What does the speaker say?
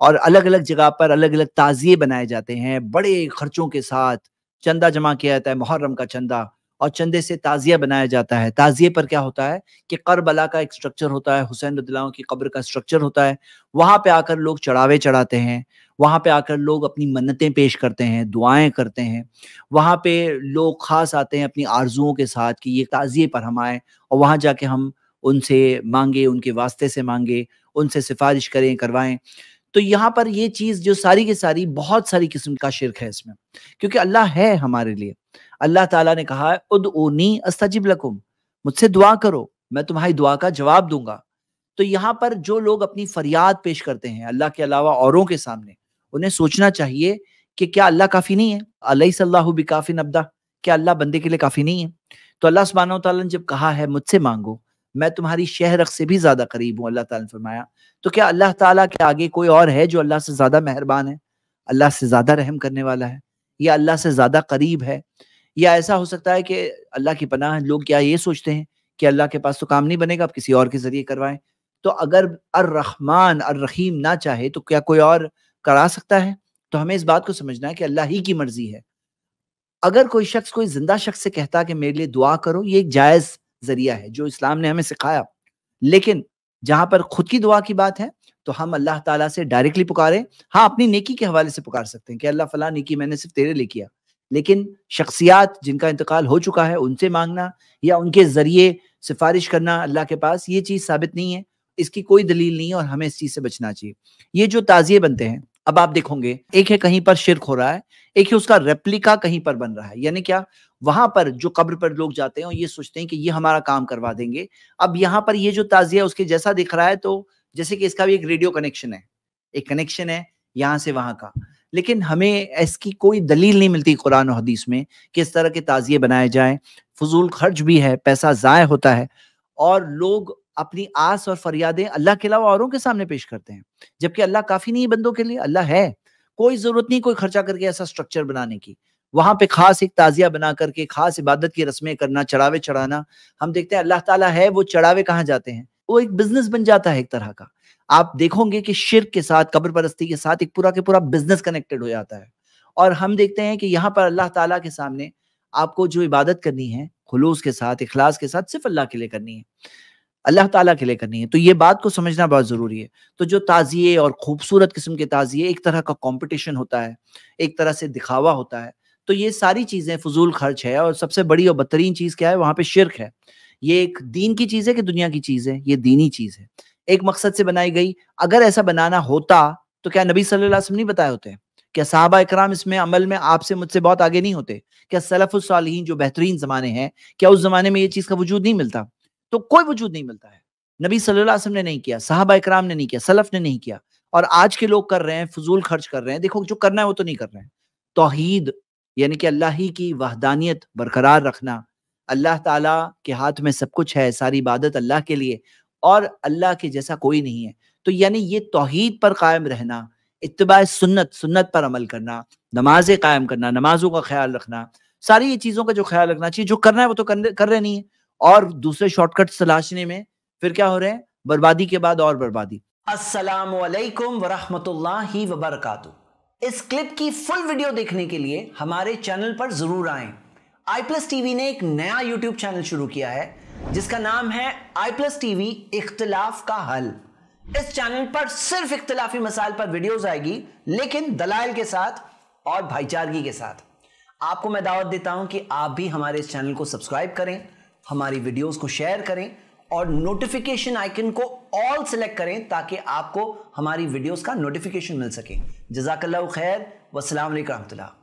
और अलग अलग जगह पर अलग अलग ताजिए बनाए जाते हैं बड़े खर्चों के साथ चंदा जमा किया जाता है मुहर्रम का चंदा और चंदे से ताजिया बनाया जाता है ताजिए पर क्या होता है कि करबला का एक स्ट्रक्चर होता है हुसैन रदलाओं की कब्र का स्ट्रक्चर होता है वहां पे आकर लोग चढ़ावे चढ़ाते हैं वहां पे आकर लोग अपनी मन्नतें पेश करते हैं दुआएं करते हैं वहां पे लोग खास आते हैं अपनी आरजुओं के साथ कि ये ताजिए पर हम आए और वहां जाके हम उनसे मांगे उनके वास्ते से मांगे उनसे सिफारिश करें करवाएं तो यहाँ पर ये चीज जो सारी की सारी बहुत सारी किस्म का शिरक है इसमें क्योंकि अल्लाह है हमारे लिए अल्लाह ताला ने कहा है उद ओनी अस्ताजिब लकुम मुझसे दुआ करो मैं तुम्हारी दुआ का जवाब दूंगा तो यहाँ पर जो लोग अपनी फरियाद पेश करते हैं अल्लाह के अलावा औरों के सामने उन्हें सोचना चाहिए कि क्या अल्लाह काफ़ी नहीं है अल्लाह सल्लाह भी काफ़ी नब्दा क्या अल्लाह बंदे के लिए काफ़ी नहीं है तो अल्लाह सुबहाना तला ने जब कहा है मुझसे मांगो मैं तुम्हारी शहरक से भी ज्यादा करीब हूँ अल्लाह ताला ने फरमाया तो क्या अल्लाह ताला के आगे कोई और है जो अल्लाह से ज्यादा मेहरबान है अल्लाह से ज्यादा रहम करने वाला है या अल्लाह से ज्यादा करीब है या ऐसा हो सकता है कि अल्लाह की पनाह लोग क्या ये सोचते हैं कि अल्लाह के पास तो काम नहीं बनेगा आप किसी और के जरिए करवाएं तो अगर अर रहमान अर रहीम ना चाहे तो क्या कोई और करा सकता है तो हमें इस बात को समझना है कि अल्लाह ही की मर्जी है अगर कोई शख्स कोई जिंदा शख्स से कहता कि मेरे लिए दुआ करो ये एक जायज़ जरिया है जो इस्लाम ने हमें सिखाया लेकिन जहां पर खुद की दुआ की बात है तो हम अल्लाह ताला से डायरेक्टली पुकारें हाँ अपनी नेकी के हवाले से पुकार सकते हैं कि अल्लाह फला नेकी मैंने सिर्फ तेरे लिए किया लेकिन शख्सियात जिनका इंतकाल हो चुका है उनसे मांगना या उनके ज़रिए सिफारिश करना अल्लाह के पास ये चीज़ साबित नहीं है इसकी कोई दलील नहीं है और हमें इस चीज़ से बचना चाहिए ये जो ताज़िए बनते हैं अब आप देखोगे एक है कहीं पर शिरक हो रहा है एक है उसका रेप्लिका कहीं पर बन रहा है यानी क्या वहां पर जो कब्र पर लोग जाते हैं और ये सोचते हैं कि ये हमारा काम करवा देंगे अब यहाँ पर ये जो ताजिया उसके जैसा दिख रहा है तो जैसे कि इसका भी एक रेडियो कनेक्शन है एक कनेक्शन है यहाँ से वहां का लेकिन हमें इसकी कोई दलील नहीं मिलती कुरान और हदीस में कि इस तरह के ताजिए बनाए जाएं फजूल खर्च भी है पैसा ज़ाय होता है और लोग अपनी आस और फरियादें अल्लाह के अलावा औरों के सामने पेश करते हैं जबकि अल्लाह काफी नहीं है बंदों के लिए अल्लाह है कोई जरूरत नहीं कोई खर्चा करके ऐसा स्ट्रक्चर बनाने की वहां पे खास एक ताजिया बना करके खास इबादत की रस्में करना चढ़ावे चढ़ाना हम देखते हैं अल्लाह ताला है वो चढ़ावे कहाँ जाते हैं वो एक बिजनेस बन जाता है एक तरह का आप देखोगे कि शिर के साथ कब्र परस्ती के साथ एक पूरा के पूरा बिजनेस कनेक्टेड हो जाता है और हम देखते हैं कि यहाँ पर अल्लाह ताला के सामने आपको जो इबादत करनी है खुलूस के साथ इखलास के साथ सिर्फ अल्लाह के लिए करनी है अल्लाह ताला के लिए करनी है तो ये बात को समझना बहुत ज़रूरी है तो जो ताज़िए और खूबसूरत किस्म के ताज़िए एक तरह का कंपटीशन होता है एक तरह से दिखावा होता है तो ये सारी चीज़ें फजूल खर्च है और सबसे बड़ी और बदतरीन चीज़ क्या है वहाँ पर शिरक है ये एक दीन की चीज़ है कि दुनिया की चीज़ है ये दीनी चीज़ है एक मकसद से बनाई गई अगर ऐसा बनाना होता तो क्या नबी सल नहीं बताए होते क्या साहबा इकराम इसमें अमल में आपसे मुझसे बहुत आगे नहीं होते क्या उस जो बेहतरीन ज़माने हैं क्या उस ज़माने में ये चीज़ का वजूद नहीं मिलता तो कोई वजूद नहीं मिलता है नबी सल्लासम ने नहीं किया साहब इक्राम ने नहीं किया सलफ ने नहीं किया और आज के लोग कर रहे हैं फजूल खर्च कर रहे हैं देखो जो करना है वो तो नहीं कर रहे हैं तोहहीद यानी कि अल्लाह ही की वहदानियत बरकरार रखना अल्लाह ताला के हाथ में सब कुछ है सारी इबादत अल्लाह के लिए और अल्लाह के जैसा कोई नहीं है तो यानी ये तोहहीद पर कायम रहना इतबा सुन्नत सुन्नत पर अमल करना नमाजें कायम करना नमाजों का ख्याल रखना सारी ये चीज़ों का जो ख्याल रखना चाहिए जो करना है वो तो कर रहे नहीं है और दूसरे शॉर्टकट तलाशने में फिर क्या हो रहे हैं बर्बादी के बाद और बर्बादी अस्सलाम वालेकुम वरहमतुल्लाहि वबरकातु इस क्लिप की फुल वीडियो देखने के लिए हमारे चैनल पर जरूर आएं। आई प्लस टीवी ने एक नया यूट्यूब चैनल शुरू किया है जिसका नाम है आई प्लस टीवी इख्तलाफ का हल इस चैनल पर सिर्फ इख्तलाफी मसाइल पर वीडियोस आएगी लेकिन दलाइल के साथ और भाईचारगी के साथ आपको मैं दावत देता हूं कि आप भी हमारे इस चैनल को सब्सक्राइब करें हमारी वीडियोस को शेयर करें और नोटिफिकेशन आइकन को ऑल सेलेक्ट करें ताकि आपको हमारी वीडियोस का नोटिफिकेशन मिल सके जजाकल्ला खैर वसलाम रही